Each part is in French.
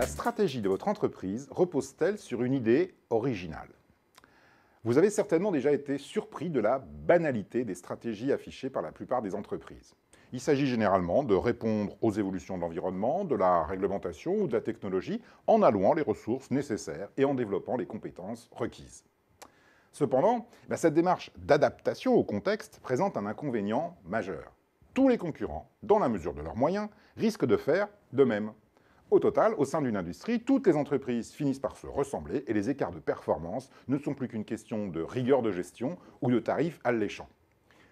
La stratégie de votre entreprise repose-t-elle sur une idée originale Vous avez certainement déjà été surpris de la banalité des stratégies affichées par la plupart des entreprises. Il s'agit généralement de répondre aux évolutions de l'environnement, de la réglementation ou de la technologie en allouant les ressources nécessaires et en développant les compétences requises. Cependant, bah, cette démarche d'adaptation au contexte présente un inconvénient majeur. Tous les concurrents, dans la mesure de leurs moyens, risquent de faire de même. Au total, au sein d'une industrie, toutes les entreprises finissent par se ressembler et les écarts de performance ne sont plus qu'une question de rigueur de gestion ou de tarifs alléchants.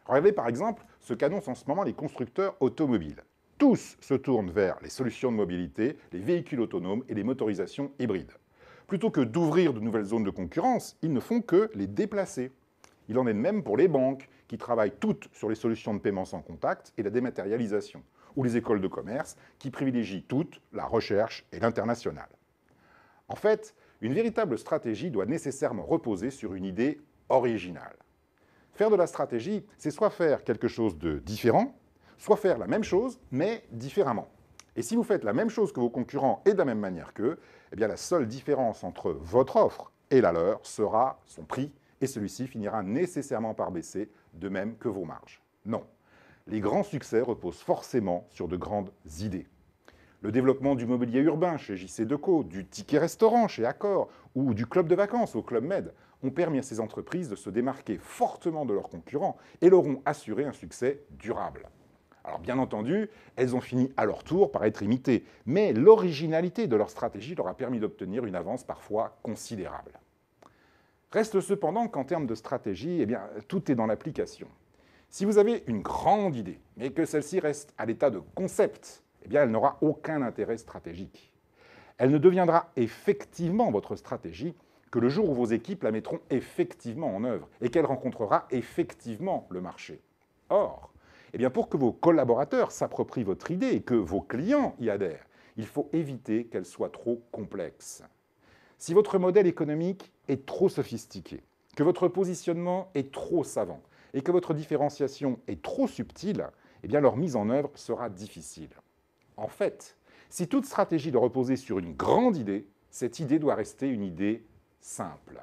Regardez par exemple ce qu'annoncent en ce moment les constructeurs automobiles. Tous se tournent vers les solutions de mobilité, les véhicules autonomes et les motorisations hybrides. Plutôt que d'ouvrir de nouvelles zones de concurrence, ils ne font que les déplacer. Il en est de même pour les banques, qui travaillent toutes sur les solutions de paiement sans contact et la dématérialisation ou les écoles de commerce, qui privilégient toutes la recherche et l'international. En fait, une véritable stratégie doit nécessairement reposer sur une idée originale. Faire de la stratégie, c'est soit faire quelque chose de différent, soit faire la même chose, mais différemment. Et si vous faites la même chose que vos concurrents et de la même manière qu'eux, eh la seule différence entre votre offre et la leur sera son prix, et celui-ci finira nécessairement par baisser, de même que vos marges. Non, les grands succès reposent forcément sur de grandes idées. Le développement du mobilier urbain chez JC Deco, du ticket restaurant chez Accor ou du club de vacances au Club Med ont permis à ces entreprises de se démarquer fortement de leurs concurrents et leur ont assuré un succès durable. Alors bien entendu, elles ont fini à leur tour par être imitées, mais l'originalité de leur stratégie leur a permis d'obtenir une avance parfois considérable. Reste cependant qu'en termes de stratégie, eh bien, tout est dans l'application. Si vous avez une grande idée, mais que celle-ci reste à l'état de concept, eh bien, elle n'aura aucun intérêt stratégique. Elle ne deviendra effectivement votre stratégie que le jour où vos équipes la mettront effectivement en œuvre et qu'elle rencontrera effectivement le marché. Or, eh bien pour que vos collaborateurs s'approprient votre idée et que vos clients y adhèrent, il faut éviter qu'elle soit trop complexe. Si votre modèle économique est trop sophistiqué, que votre positionnement est trop savant, et que votre différenciation est trop subtile, eh bien leur mise en œuvre sera difficile. En fait, si toute stratégie doit reposer sur une grande idée, cette idée doit rester une idée simple.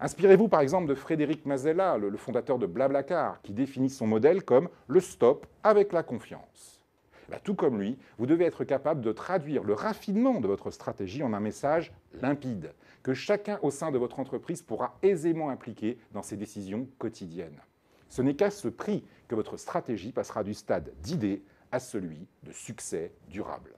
Inspirez-vous par exemple de Frédéric Mazella, le fondateur de Blablacar, qui définit son modèle comme le stop avec la confiance. Bah, tout comme lui, vous devez être capable de traduire le raffinement de votre stratégie en un message limpide, que chacun au sein de votre entreprise pourra aisément impliquer dans ses décisions quotidiennes. Ce n'est qu'à ce prix que votre stratégie passera du stade d'idée à celui de succès durable.